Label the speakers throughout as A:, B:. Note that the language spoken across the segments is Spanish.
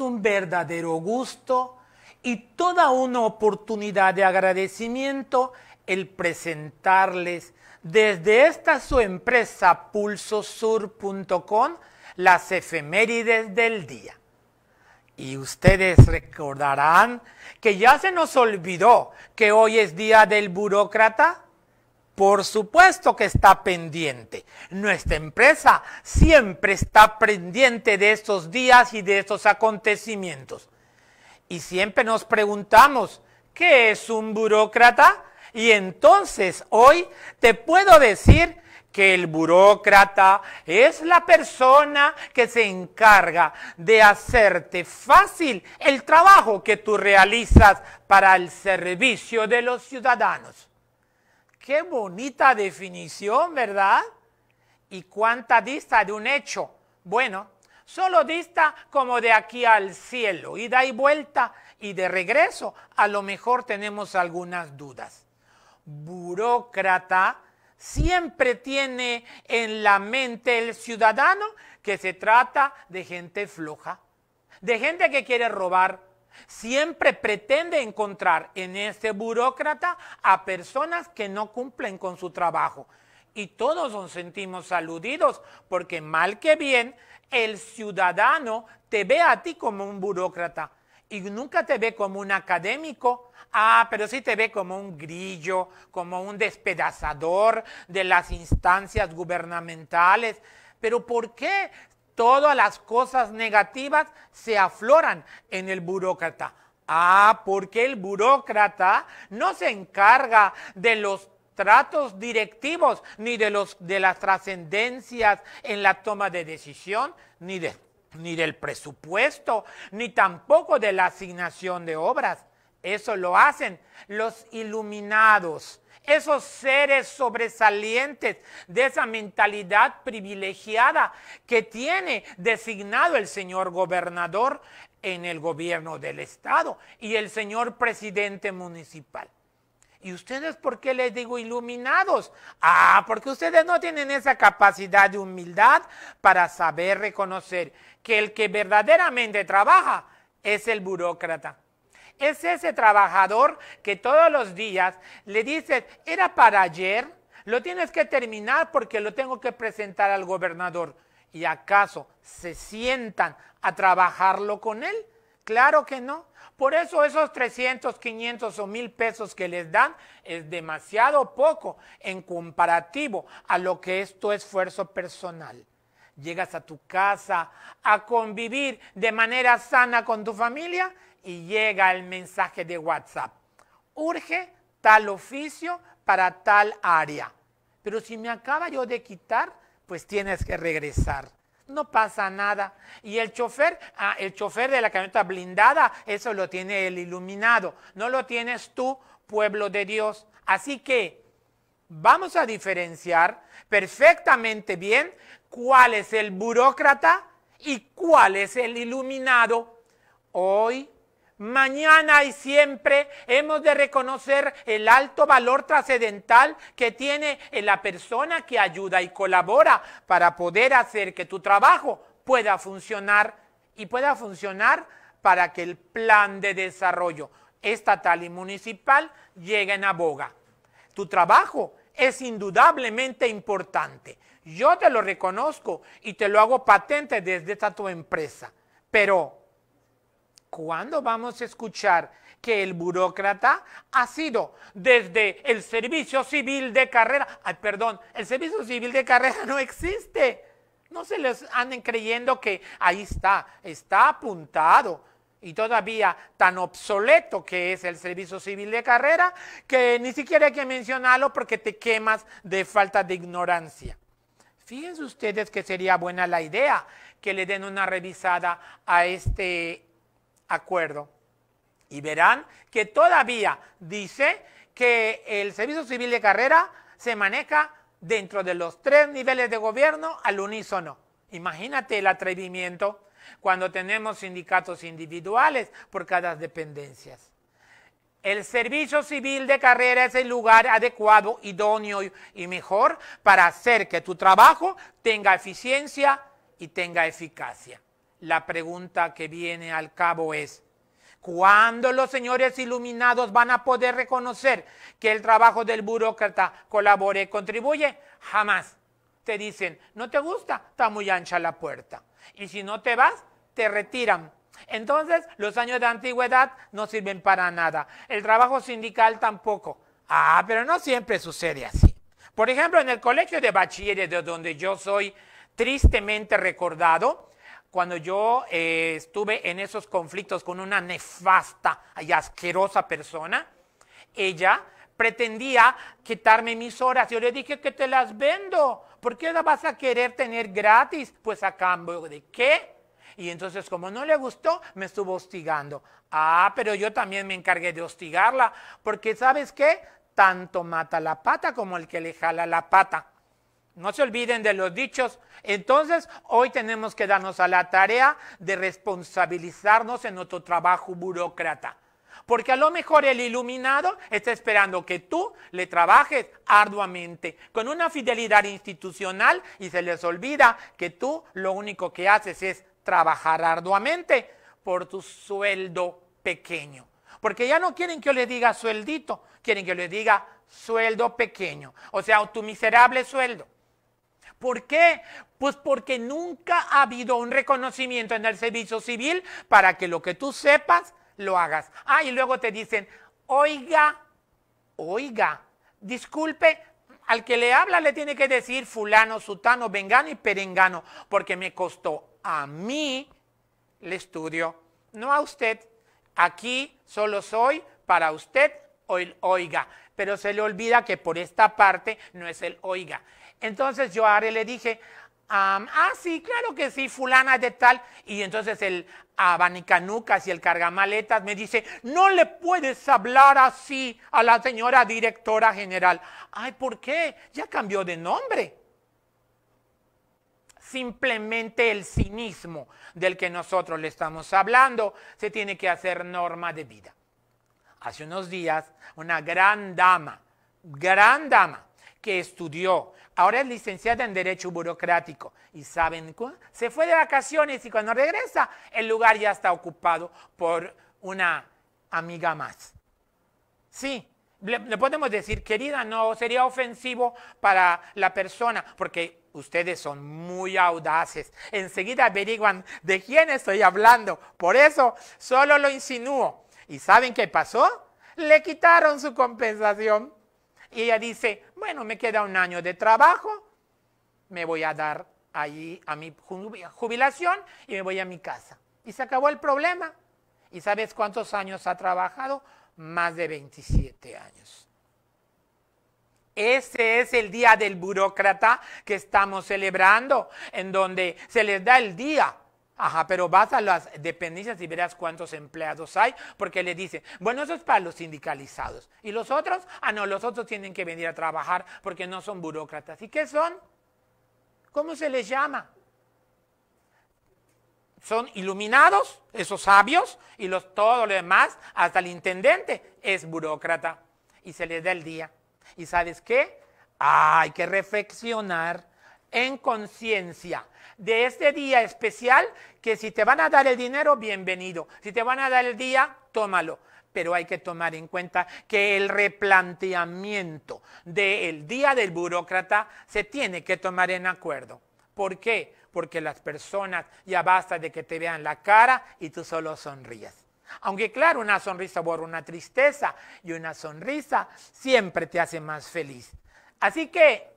A: un verdadero gusto y toda una oportunidad de agradecimiento el presentarles desde esta su empresa pulsosur.com las efemérides del día. Y ustedes recordarán que ya se nos olvidó que hoy es día del burócrata por supuesto que está pendiente. Nuestra empresa siempre está pendiente de estos días y de estos acontecimientos. Y siempre nos preguntamos, ¿qué es un burócrata? Y entonces hoy te puedo decir que el burócrata es la persona que se encarga de hacerte fácil el trabajo que tú realizas para el servicio de los ciudadanos. Qué bonita definición, ¿verdad? ¿Y cuánta dista de un hecho? Bueno, solo dista como de aquí al cielo, ida y vuelta y de regreso, a lo mejor tenemos algunas dudas. Burócrata siempre tiene en la mente el ciudadano que se trata de gente floja, de gente que quiere robar, Siempre pretende encontrar en este burócrata a personas que no cumplen con su trabajo. Y todos nos sentimos aludidos porque mal que bien el ciudadano te ve a ti como un burócrata y nunca te ve como un académico. Ah, pero sí te ve como un grillo, como un despedazador de las instancias gubernamentales. Pero ¿por qué todas las cosas negativas se afloran en el burócrata. Ah, porque el burócrata no se encarga de los tratos directivos, ni de, de las trascendencias en la toma de decisión, ni, ni del presupuesto, ni tampoco de la asignación de obras. Eso lo hacen los iluminados, esos seres sobresalientes de esa mentalidad privilegiada que tiene designado el señor gobernador en el gobierno del estado y el señor presidente municipal. ¿Y ustedes por qué les digo iluminados? Ah, porque ustedes no tienen esa capacidad de humildad para saber reconocer que el que verdaderamente trabaja es el burócrata es ese trabajador que todos los días le dices, era para ayer, lo tienes que terminar porque lo tengo que presentar al gobernador. ¿Y acaso se sientan a trabajarlo con él? Claro que no. Por eso esos 300, 500 o 1000 pesos que les dan es demasiado poco en comparativo a lo que es tu esfuerzo personal. Llegas a tu casa a convivir de manera sana con tu familia y llega el mensaje de WhatsApp. Urge tal oficio para tal área. Pero si me acaba yo de quitar, pues tienes que regresar. No pasa nada. Y el chofer, ah, el chofer de la camioneta blindada, eso lo tiene el iluminado. No lo tienes tú, pueblo de Dios. Así que vamos a diferenciar perfectamente bien cuál es el burócrata y cuál es el iluminado. Hoy Mañana y siempre hemos de reconocer el alto valor trascendental que tiene la persona que ayuda y colabora para poder hacer que tu trabajo pueda funcionar y pueda funcionar para que el plan de desarrollo estatal y municipal llegue en aboga. Tu trabajo es indudablemente importante. Yo te lo reconozco y te lo hago patente desde esta tu empresa. Pero cuándo vamos a escuchar que el burócrata ha sido desde el servicio civil de carrera, ay, perdón, el servicio civil de carrera no existe. No se les anden creyendo que ahí está, está apuntado y todavía tan obsoleto que es el servicio civil de carrera que ni siquiera hay que mencionarlo porque te quemas de falta de ignorancia. Fíjense ustedes que sería buena la idea que le den una revisada a este acuerdo. Y verán que todavía dice que el servicio civil de carrera se maneja dentro de los tres niveles de gobierno al unísono. Imagínate el atrevimiento cuando tenemos sindicatos individuales por cada dependencia. El servicio civil de carrera es el lugar adecuado, idóneo y mejor para hacer que tu trabajo tenga eficiencia y tenga eficacia. La pregunta que viene al cabo es, ¿cuándo los señores iluminados van a poder reconocer que el trabajo del burócrata colabore contribuye? Jamás. Te dicen, no te gusta, está muy ancha la puerta. Y si no te vas, te retiran. Entonces, los años de antigüedad no sirven para nada. El trabajo sindical tampoco. Ah, pero no siempre sucede así. Por ejemplo, en el colegio de bachilleres, de donde yo soy tristemente recordado, cuando yo eh, estuve en esos conflictos con una nefasta y asquerosa persona, ella pretendía quitarme mis horas. Yo le dije que te las vendo. ¿Por qué la vas a querer tener gratis? Pues a cambio de qué? Y entonces como no le gustó, me estuvo hostigando. Ah, pero yo también me encargué de hostigarla, porque sabes qué? Tanto mata la pata como el que le jala la pata. No se olviden de los dichos. Entonces, hoy tenemos que darnos a la tarea de responsabilizarnos en nuestro trabajo burócrata. Porque a lo mejor el iluminado está esperando que tú le trabajes arduamente, con una fidelidad institucional, y se les olvida que tú lo único que haces es trabajar arduamente por tu sueldo pequeño. Porque ya no quieren que yo les diga sueldito, quieren que yo les diga sueldo pequeño, o sea, tu miserable sueldo. ¿Por qué? Pues porque nunca ha habido un reconocimiento en el servicio civil para que lo que tú sepas lo hagas. Ah, y luego te dicen, oiga, oiga, disculpe, al que le habla le tiene que decir fulano, sutano, vengano y perengano, porque me costó a mí el estudio, no a usted. Aquí solo soy para usted oiga, pero se le olvida que por esta parte no es el oiga. Entonces yo a Are le dije, ah, sí, claro que sí, fulana de tal. Y entonces el abanicanucas y el cargamaletas me dice, no le puedes hablar así a la señora directora general. Ay, ¿por qué? Ya cambió de nombre. Simplemente el cinismo del que nosotros le estamos hablando se tiene que hacer norma de vida hace unos días una gran dama, gran dama, que estudió, ahora es licenciada en Derecho Burocrático. ¿Y saben Se fue de vacaciones y cuando regresa, el lugar ya está ocupado por una amiga más. Sí, le, le, podemos decir, querida, no, sería ofensivo para la persona, porque ustedes son muy audaces. Enseguida averiguan de quién estoy hablando. Por eso, solo lo insinúo. ¿Y saben qué pasó? Le quitaron su compensación. Y ella dice, bueno, me queda un año de trabajo, me voy a dar allí a mi jubilación y me voy a mi casa. Y se acabó el problema. ¿Y sabes cuántos años ha trabajado? Más de 27 años. Ese es el día del burócrata que estamos celebrando, en donde se les da el día Ajá, pero vas a las dependencias y verás cuántos empleados hay, porque le dicen, bueno, eso es para los sindicalizados. ¿Y los otros? Ah, no, los otros tienen que venir a trabajar porque no son burócratas. ¿Y qué son? ¿Cómo se les llama? Son iluminados, esos sabios, y los, todo lo demás, hasta el intendente, es burócrata. Y se les da el día. ¿Y sabes qué? hay que reflexionar en conciencia de este día especial que si te van a dar el dinero, bienvenido. Si te van a dar el día, tómalo. Pero hay que tomar en cuenta que el replanteamiento del día del burócrata se tiene que tomar en acuerdo. ¿Por qué? Porque las personas ya basta de que te vean la cara y tú solo sonríes. Aunque claro, una sonrisa borra una tristeza y una sonrisa siempre te hace más feliz. Así que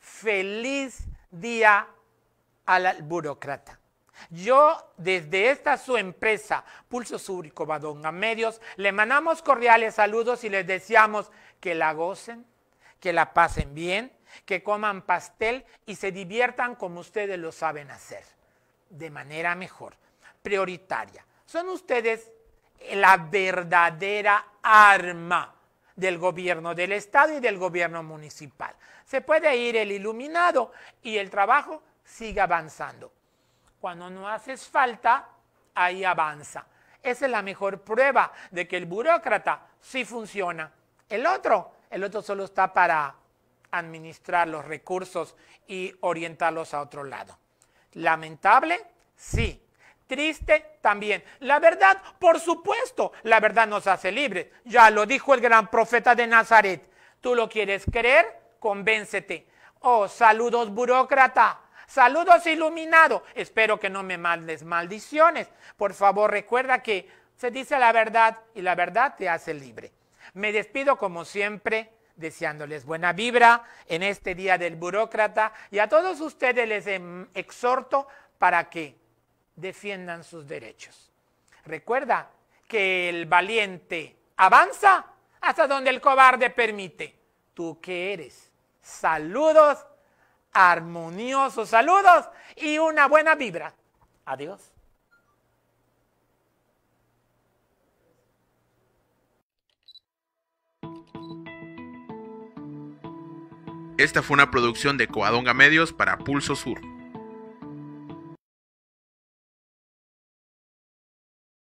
A: feliz día al burócrata. Yo desde esta su empresa, Pulso Cobadón a Medios, le mandamos cordiales saludos y les deseamos que la gocen, que la pasen bien, que coman pastel y se diviertan como ustedes lo saben hacer, de manera mejor, prioritaria. Son ustedes la verdadera arma del gobierno del Estado y del gobierno municipal. Se puede ir el iluminado y el trabajo sigue avanzando. Cuando no haces falta, ahí avanza. Esa es la mejor prueba de que el burócrata sí funciona. El otro, el otro solo está para administrar los recursos y orientarlos a otro lado. Lamentable, sí, triste también. La verdad, por supuesto, la verdad nos hace libres. Ya lo dijo el gran profeta de Nazaret. ¿Tú lo quieres creer? Convéncete. Oh, saludos burócrata. Saludos iluminado. Espero que no me mandes maldiciones. Por favor, recuerda que se dice la verdad y la verdad te hace libre. Me despido como siempre deseándoles buena vibra en este día del burócrata y a todos ustedes les em, exhorto para que defiendan sus derechos. Recuerda que el valiente avanza hasta donde el cobarde permite. ¿Tú qué eres? Saludos, armoniosos saludos y una buena vibra. Adiós. Esta fue una producción de Coadonga Medios para Pulso Sur.